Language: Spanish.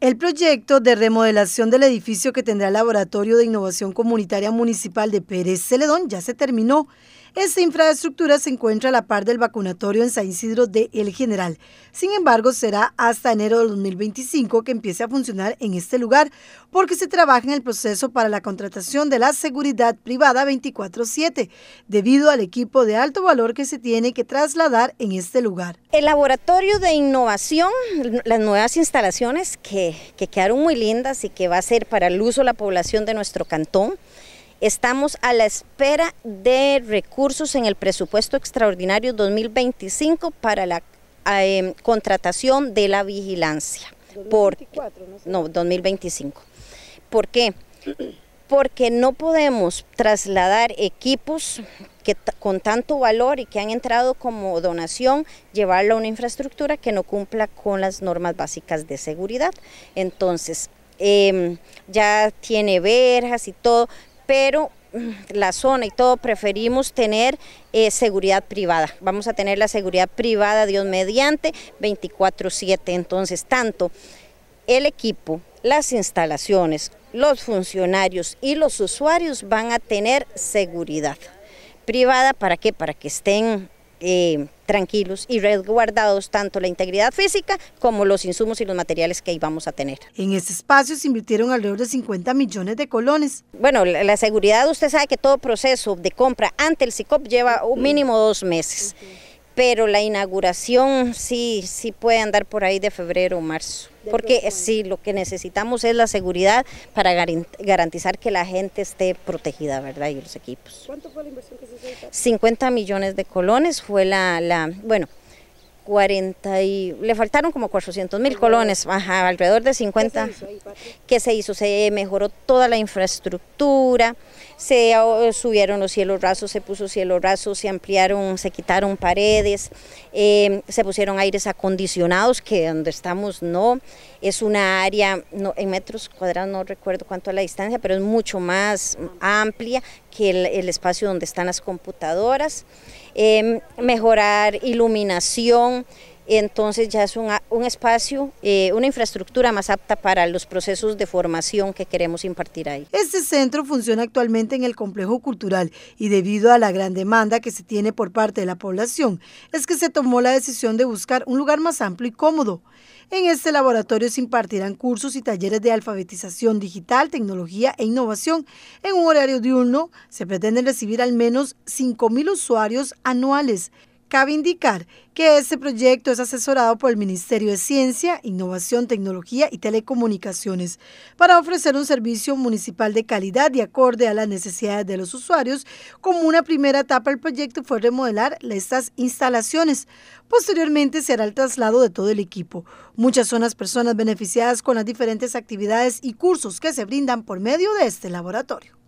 El proyecto de remodelación del edificio que tendrá el Laboratorio de Innovación Comunitaria Municipal de Pérez Celedón ya se terminó esta infraestructura se encuentra a la par del vacunatorio en San Isidro de El General. Sin embargo, será hasta enero de 2025 que empiece a funcionar en este lugar, porque se trabaja en el proceso para la contratación de la seguridad privada 24-7, debido al equipo de alto valor que se tiene que trasladar en este lugar. El laboratorio de innovación, las nuevas instalaciones que, que quedaron muy lindas y que va a ser para el uso de la población de nuestro cantón, Estamos a la espera de recursos en el presupuesto extraordinario 2025 para la eh, contratación de la vigilancia. 2024, por, no, no, 2025. ¿Por qué? Porque no podemos trasladar equipos que con tanto valor y que han entrado como donación, llevarlo a una infraestructura que no cumpla con las normas básicas de seguridad. Entonces, em, ya tiene verjas y todo, pero mm, la zona y todo, preferimos tener eh, seguridad privada. Vamos a tener la seguridad privada, Dios mediante, 24-7. Entonces, tanto el equipo, las instalaciones, los funcionarios y los usuarios van a tener seguridad privada. ¿Para qué? Para que estén eh, tranquilos y resguardados tanto la integridad física como los insumos y los materiales que íbamos a tener. En ese espacio se invirtieron alrededor de 50 millones de colones. Bueno, la, seguridad, usted sabe que todo proceso de compra ante el SICOP lleva un mínimo dos meses pero la inauguración sí, sí puede andar por ahí de febrero o marzo, porque sí, lo que necesitamos es la seguridad para garantizar que la gente esté protegida, ¿verdad? Y los equipos. ¿Cuánto fue la inversión que se hizo? 50 millones de colones fue la, la bueno, 40 y, le faltaron como 400 mil colones, alrededor de 50. que se hizo? Se mejoró toda la infraestructura, se oh, subieron los cielos rasos, se puso cielo raso, se ampliaron, se quitaron paredes, em, se pusieron aires acondicionados, que donde estamos no, es una área, no, en metros cuadrados no recuerdo cuánto es la distancia, pero es mucho más amplia que el espacio donde están las computadoras eh, mejorar iluminación, entonces ya es un, un espacio, eh, una infraestructura más apta para los procesos de formación que queremos impartir ahí. Este centro funciona actualmente en el complejo cultural y debido a la gran demanda que se tiene por parte de la población, es que se tomó la decisión de buscar un lugar más amplio y cómodo. En este laboratorio se impartirán cursos y talleres de alfabetización digital, tecnología e innovación. En un horario diurno se pretende recibir al menos 5.000 usuarios anuales. Cabe indicar que este proyecto es asesorado por el Ministerio de Ciencia, Innovación, Tecnología y Telecomunicaciones para ofrecer un servicio municipal de calidad y acorde a las necesidades de los usuarios. Como una primera etapa, el proyecto fue remodelar estas instalaciones. Posteriormente será el traslado de todo el equipo. Muchas son las personas beneficiadas con las diferentes actividades y cursos que se brindan por medio de este laboratorio.